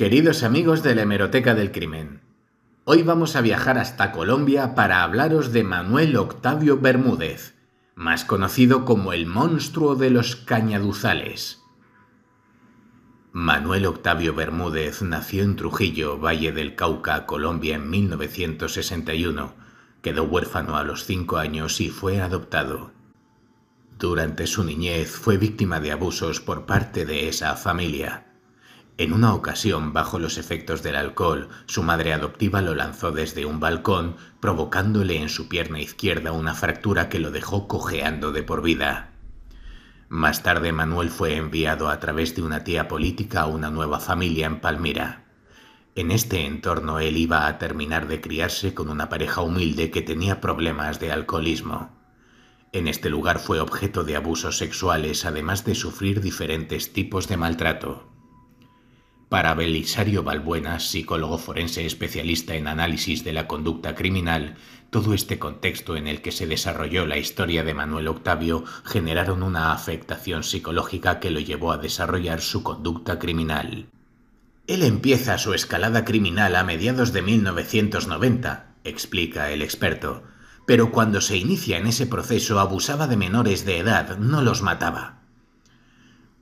Queridos amigos de la Hemeroteca del Crimen, hoy vamos a viajar hasta Colombia para hablaros de Manuel Octavio Bermúdez, más conocido como el monstruo de los cañaduzales. Manuel Octavio Bermúdez nació en Trujillo, Valle del Cauca, Colombia, en 1961. Quedó huérfano a los cinco años y fue adoptado. Durante su niñez fue víctima de abusos por parte de esa familia. En una ocasión, bajo los efectos del alcohol, su madre adoptiva lo lanzó desde un balcón, provocándole en su pierna izquierda una fractura que lo dejó cojeando de por vida. Más tarde, Manuel fue enviado a través de una tía política a una nueva familia en Palmira. En este entorno él iba a terminar de criarse con una pareja humilde que tenía problemas de alcoholismo. En este lugar fue objeto de abusos sexuales, además de sufrir diferentes tipos de maltrato para Belisario Balbuena, psicólogo forense especialista en análisis de la conducta criminal, todo este contexto en el que se desarrolló la historia de Manuel Octavio generaron una afectación psicológica que lo llevó a desarrollar su conducta criminal. Él empieza su escalada criminal a mediados de 1990, explica el experto, pero cuando se inicia en ese proceso abusaba de menores de edad, no los mataba.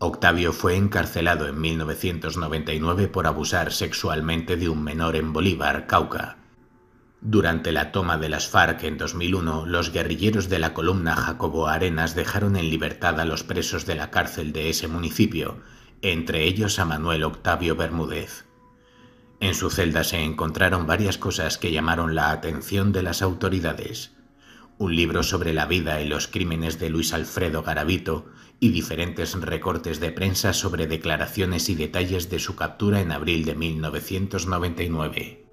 Octavio fue encarcelado en 1999 por abusar sexualmente de un menor en Bolívar, Cauca. Durante la toma de las FARC en 2001, los guerrilleros de la columna Jacobo Arenas dejaron en libertad a los presos de la cárcel de ese municipio, entre ellos a Manuel Octavio Bermúdez. En su celda se encontraron varias cosas que llamaron la atención de las autoridades un libro sobre la vida y los crímenes de Luis Alfredo Garavito y diferentes recortes de prensa sobre declaraciones y detalles de su captura en abril de 1999.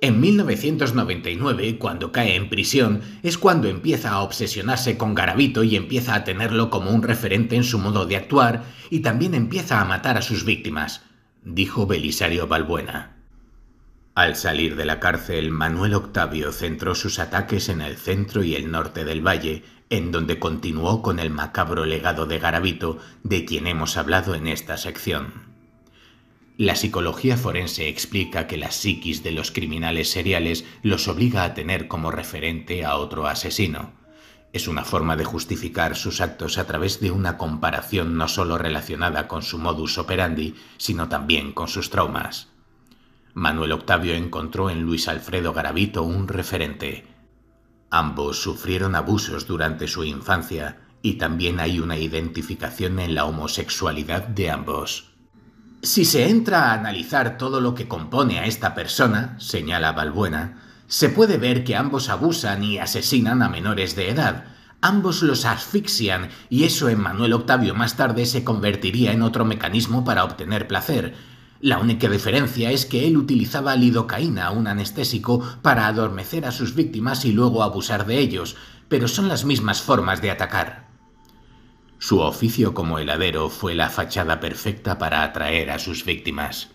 En 1999, cuando cae en prisión, es cuando empieza a obsesionarse con Garavito y empieza a tenerlo como un referente en su modo de actuar y también empieza a matar a sus víctimas, dijo Belisario Balbuena. Al salir de la cárcel, Manuel Octavio centró sus ataques en el centro y el norte del valle, en donde continuó con el macabro legado de Garabito, de quien hemos hablado en esta sección. La psicología forense explica que la psiquis de los criminales seriales los obliga a tener como referente a otro asesino. Es una forma de justificar sus actos a través de una comparación no solo relacionada con su modus operandi, sino también con sus traumas. Manuel Octavio encontró en Luis Alfredo Garavito un referente. Ambos sufrieron abusos durante su infancia y también hay una identificación en la homosexualidad de ambos. Si se entra a analizar todo lo que compone a esta persona, señala Balbuena, se puede ver que ambos abusan y asesinan a menores de edad. Ambos los asfixian y eso en Manuel Octavio más tarde se convertiría en otro mecanismo para obtener placer, la única diferencia es que él utilizaba lidocaína, un anestésico, para adormecer a sus víctimas y luego abusar de ellos, pero son las mismas formas de atacar. Su oficio como heladero fue la fachada perfecta para atraer a sus víctimas.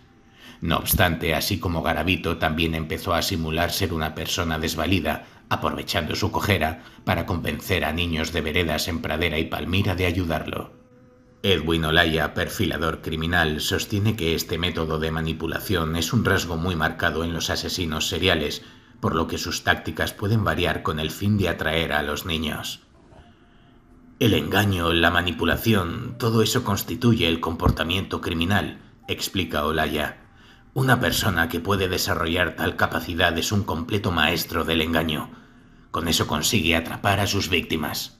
No obstante, así como Garabito también empezó a simular ser una persona desvalida, aprovechando su cojera, para convencer a niños de veredas en Pradera y Palmira de ayudarlo. Edwin Olaya, perfilador criminal, sostiene que este método de manipulación es un rasgo muy marcado en los asesinos seriales, por lo que sus tácticas pueden variar con el fin de atraer a los niños. El engaño, la manipulación, todo eso constituye el comportamiento criminal, explica Olaya. Una persona que puede desarrollar tal capacidad es un completo maestro del engaño. Con eso consigue atrapar a sus víctimas.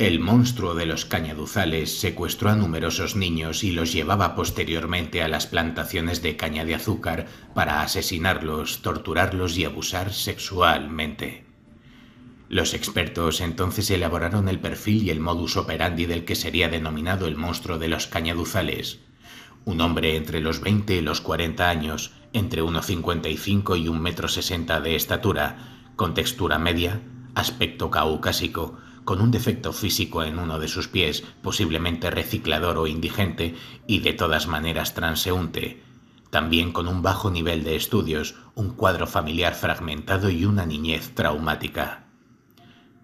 El monstruo de los cañaduzales secuestró a numerosos niños y los llevaba posteriormente a las plantaciones de caña de azúcar para asesinarlos, torturarlos y abusar sexualmente. Los expertos entonces elaboraron el perfil y el modus operandi del que sería denominado el monstruo de los cañaduzales. Un hombre entre los 20 y los 40 años, entre 1,55 y 1,60 m de estatura, con textura media, aspecto caucásico, con un defecto físico en uno de sus pies, posiblemente reciclador o indigente, y de todas maneras transeúnte, también con un bajo nivel de estudios, un cuadro familiar fragmentado y una niñez traumática.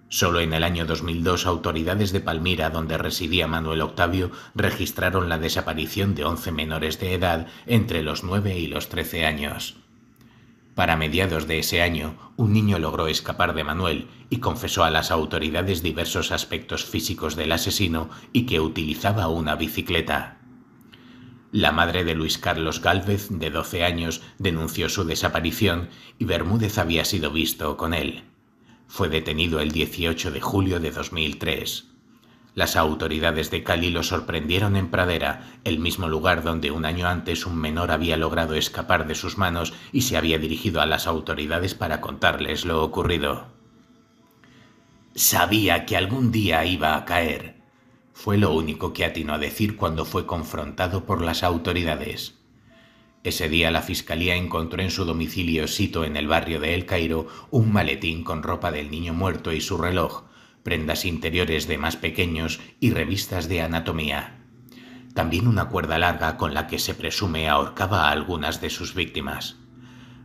Solo en el año 2002 autoridades de Palmira, donde residía Manuel Octavio, registraron la desaparición de 11 menores de edad entre los 9 y los 13 años. Para mediados de ese año, un niño logró escapar de Manuel y confesó a las autoridades diversos aspectos físicos del asesino y que utilizaba una bicicleta. La madre de Luis Carlos Gálvez, de 12 años, denunció su desaparición y Bermúdez había sido visto con él. Fue detenido el 18 de julio de 2003. Las autoridades de Cali lo sorprendieron en Pradera, el mismo lugar donde un año antes un menor había logrado escapar de sus manos y se había dirigido a las autoridades para contarles lo ocurrido. Sabía que algún día iba a caer. Fue lo único que atinó a decir cuando fue confrontado por las autoridades. Ese día la fiscalía encontró en su domicilio Sito en el barrio de El Cairo un maletín con ropa del niño muerto y su reloj, prendas interiores de más pequeños y revistas de anatomía. También una cuerda larga con la que se presume ahorcaba a algunas de sus víctimas.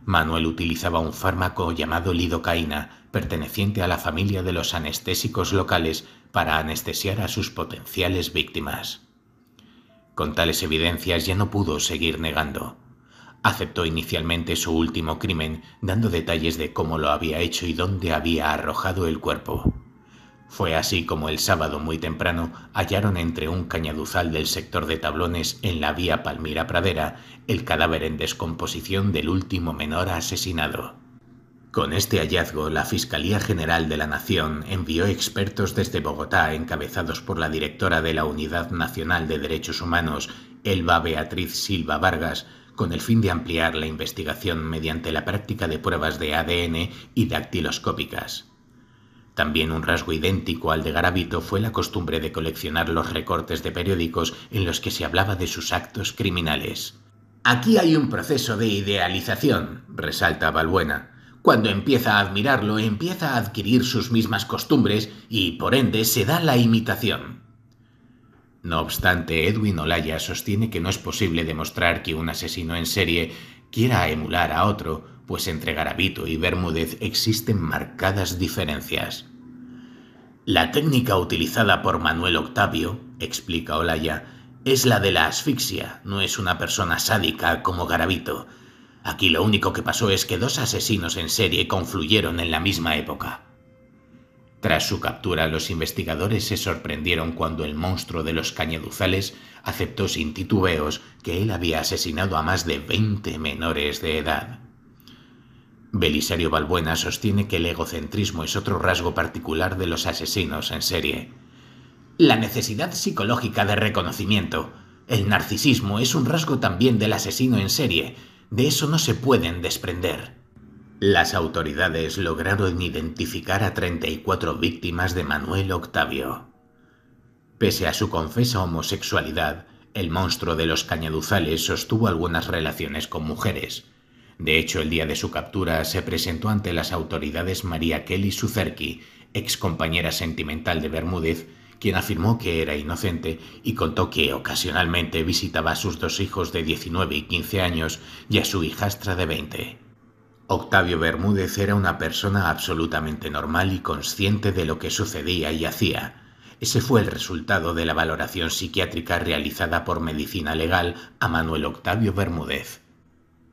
Manuel utilizaba un fármaco llamado lidocaína, perteneciente a la familia de los anestésicos locales, para anestesiar a sus potenciales víctimas. Con tales evidencias ya no pudo seguir negando. Aceptó inicialmente su último crimen, dando detalles de cómo lo había hecho y dónde había arrojado el cuerpo. Fue así como el sábado muy temprano hallaron entre un cañaduzal del sector de tablones en la vía Palmira Pradera el cadáver en descomposición del último menor asesinado. Con este hallazgo, la Fiscalía General de la Nación envió expertos desde Bogotá encabezados por la directora de la Unidad Nacional de Derechos Humanos, Elba Beatriz Silva Vargas, con el fin de ampliar la investigación mediante la práctica de pruebas de ADN y dactiloscópicas. También un rasgo idéntico al de Garabito fue la costumbre de coleccionar los recortes de periódicos en los que se hablaba de sus actos criminales. Aquí hay un proceso de idealización, resalta Balbuena. Cuando empieza a admirarlo, empieza a adquirir sus mismas costumbres y, por ende, se da la imitación. No obstante, Edwin Olaya sostiene que no es posible demostrar que un asesino en serie quiera emular a otro pues entre Garabito y Bermúdez existen marcadas diferencias. La técnica utilizada por Manuel Octavio, explica Olaya, es la de la asfixia, no es una persona sádica como Garabito. Aquí lo único que pasó es que dos asesinos en serie confluyeron en la misma época. Tras su captura, los investigadores se sorprendieron cuando el monstruo de los cañeduzales aceptó sin titubeos que él había asesinado a más de 20 menores de edad. Belisario Balbuena sostiene que el egocentrismo es otro rasgo particular de los asesinos en serie. La necesidad psicológica de reconocimiento. El narcisismo es un rasgo también del asesino en serie. De eso no se pueden desprender. Las autoridades lograron identificar a 34 víctimas de Manuel Octavio. Pese a su confesa homosexualidad, el monstruo de los cañaduzales sostuvo algunas relaciones con mujeres, de hecho, el día de su captura se presentó ante las autoridades María Kelly Sucerki, ex compañera sentimental de Bermúdez, quien afirmó que era inocente y contó que ocasionalmente visitaba a sus dos hijos de 19 y 15 años y a su hijastra de 20. Octavio Bermúdez era una persona absolutamente normal y consciente de lo que sucedía y hacía. Ese fue el resultado de la valoración psiquiátrica realizada por medicina legal a Manuel Octavio Bermúdez.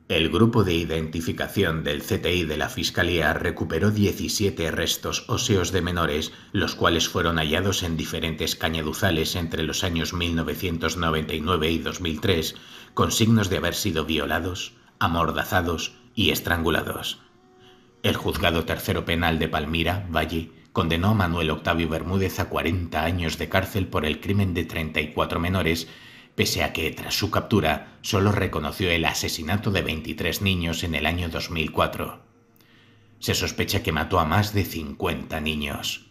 El grupo de identificación del CTI de la Fiscalía recuperó 17 restos óseos de menores, los cuales fueron hallados en diferentes cañaduzales entre los años 1999 y 2003, con signos de haber sido violados, amordazados y estrangulados. El juzgado tercero penal de Palmira, Valle, condenó a Manuel Octavio Bermúdez a 40 años de cárcel por el crimen de 34 menores pese a que tras su captura solo reconoció el asesinato de 23 niños en el año 2004. Se sospecha que mató a más de 50 niños.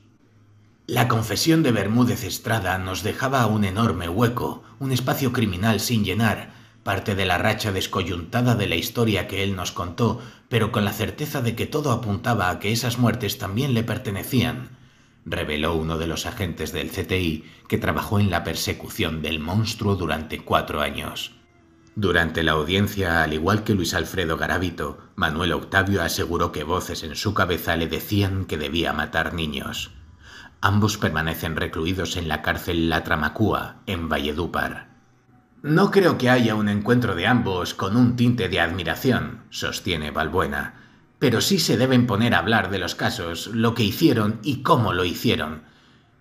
La confesión de Bermúdez Estrada nos dejaba un enorme hueco, un espacio criminal sin llenar, parte de la racha descoyuntada de la historia que él nos contó, pero con la certeza de que todo apuntaba a que esas muertes también le pertenecían, reveló uno de los agentes del CTI que trabajó en la persecución del monstruo durante cuatro años. Durante la audiencia, al igual que Luis Alfredo Garavito, Manuel Octavio aseguró que voces en su cabeza le decían que debía matar niños. Ambos permanecen recluidos en la cárcel La Tramacúa, en Valledúpar. No creo que haya un encuentro de ambos con un tinte de admiración, sostiene Balbuena, pero sí se deben poner a hablar de los casos, lo que hicieron y cómo lo hicieron.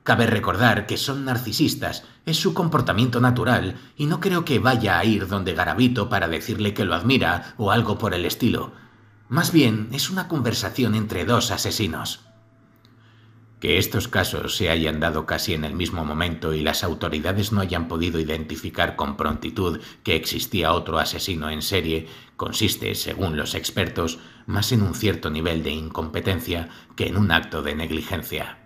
Cabe recordar que son narcisistas, es su comportamiento natural, y no creo que vaya a ir donde Garabito para decirle que lo admira o algo por el estilo. Más bien, es una conversación entre dos asesinos. Que estos casos se hayan dado casi en el mismo momento y las autoridades no hayan podido identificar con prontitud que existía otro asesino en serie consiste, según los expertos, más en un cierto nivel de incompetencia que en un acto de negligencia.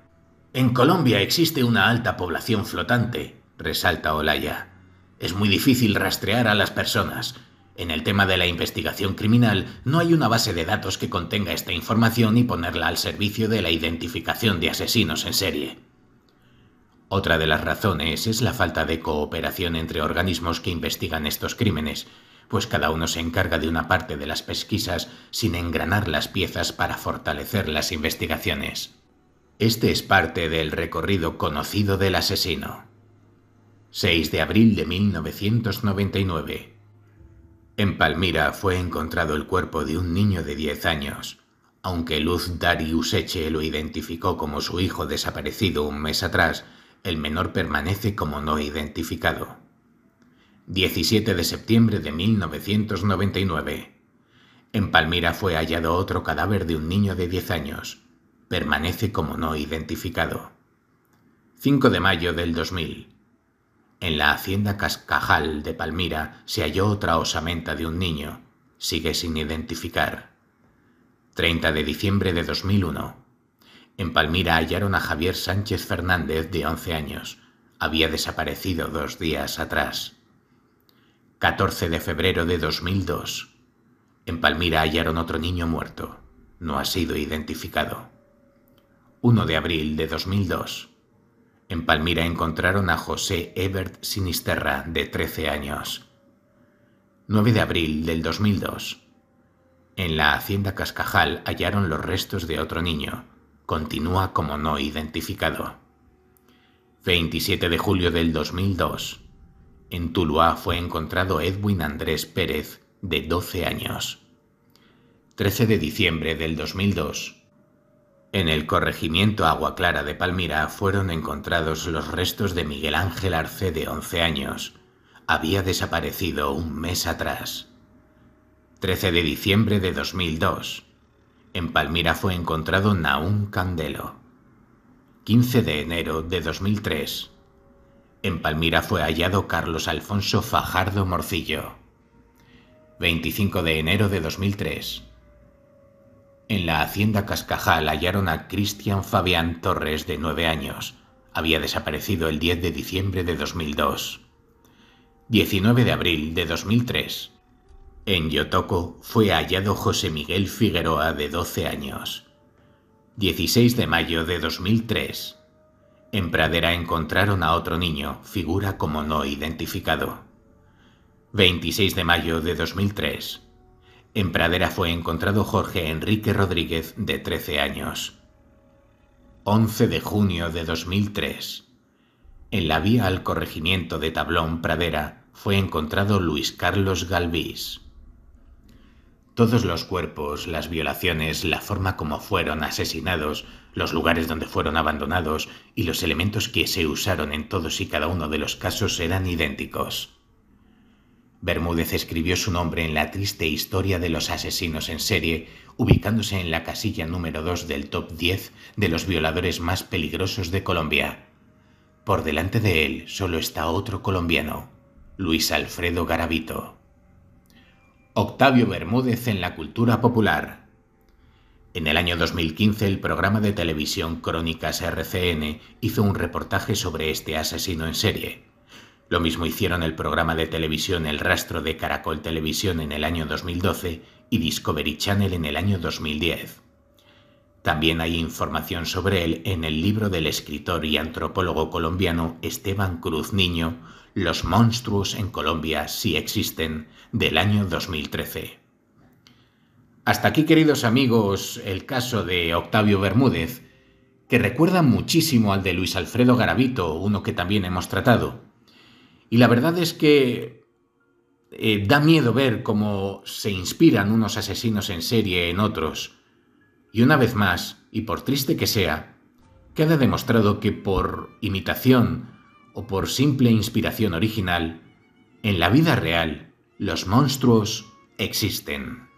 En Colombia existe una alta población flotante, resalta Olaya. Es muy difícil rastrear a las personas, en el tema de la investigación criminal, no hay una base de datos que contenga esta información y ponerla al servicio de la identificación de asesinos en serie. Otra de las razones es la falta de cooperación entre organismos que investigan estos crímenes, pues cada uno se encarga de una parte de las pesquisas sin engranar las piezas para fortalecer las investigaciones. Este es parte del recorrido conocido del asesino. 6 de abril de 1999 en Palmira fue encontrado el cuerpo de un niño de 10 años, aunque Luz Darius Eche lo identificó como su hijo desaparecido un mes atrás, el menor permanece como no identificado. 17 de septiembre de 1999. En Palmira fue hallado otro cadáver de un niño de 10 años. Permanece como no identificado. 5 de mayo del 2000. En la hacienda Cascajal de Palmira se halló otra osamenta de un niño. Sigue sin identificar. 30 de diciembre de 2001. En Palmira hallaron a Javier Sánchez Fernández de 11 años. Había desaparecido dos días atrás. 14 de febrero de 2002. En Palmira hallaron otro niño muerto. No ha sido identificado. 1 de abril de 2002. En Palmira encontraron a José Ebert Sinisterra, de 13 años. 9 de abril del 2002. En la hacienda Cascajal hallaron los restos de otro niño. Continúa como no identificado. 27 de julio del 2002. En Tuluá fue encontrado Edwin Andrés Pérez, de 12 años. 13 de diciembre del 2002 en el corregimiento Agua Clara de Palmira fueron encontrados los restos de Miguel Ángel Arce de 11 años. Había desaparecido un mes atrás. 13 de diciembre de 2002. En Palmira fue encontrado Naún Candelo. 15 de enero de 2003. En Palmira fue hallado Carlos Alfonso Fajardo Morcillo. 25 de enero de 2003. En la hacienda Cascajal hallaron a Cristian Fabián Torres, de 9 años. Había desaparecido el 10 de diciembre de 2002. 19 de abril de 2003. En Yotoco fue hallado José Miguel Figueroa, de 12 años. 16 de mayo de 2003. En Pradera encontraron a otro niño, figura como no identificado. 26 de mayo de 2003 en Pradera fue encontrado Jorge Enrique Rodríguez, de 13 años. 11 de junio de 2003. En la vía al corregimiento de Tablón Pradera fue encontrado Luis Carlos Galvís. Todos los cuerpos, las violaciones, la forma como fueron asesinados, los lugares donde fueron abandonados y los elementos que se usaron en todos y cada uno de los casos eran idénticos. Bermúdez escribió su nombre en la triste historia de los asesinos en serie, ubicándose en la casilla número 2 del top 10 de los violadores más peligrosos de Colombia. Por delante de él solo está otro colombiano, Luis Alfredo Garavito. Octavio Bermúdez en la cultura popular. En el año 2015 el programa de televisión Crónicas RCN hizo un reportaje sobre este asesino en serie lo mismo hicieron el programa de televisión El Rastro de Caracol Televisión en el año 2012 y Discovery Channel en el año 2010. También hay información sobre él en el libro del escritor y antropólogo colombiano Esteban Cruz Niño, Los monstruos en Colombia si existen, del año 2013. Hasta aquí, queridos amigos, el caso de Octavio Bermúdez, que recuerda muchísimo al de Luis Alfredo Garavito, uno que también hemos tratado. Y la verdad es que eh, da miedo ver cómo se inspiran unos asesinos en serie en otros. Y una vez más, y por triste que sea, queda demostrado que por imitación o por simple inspiración original, en la vida real, los monstruos existen.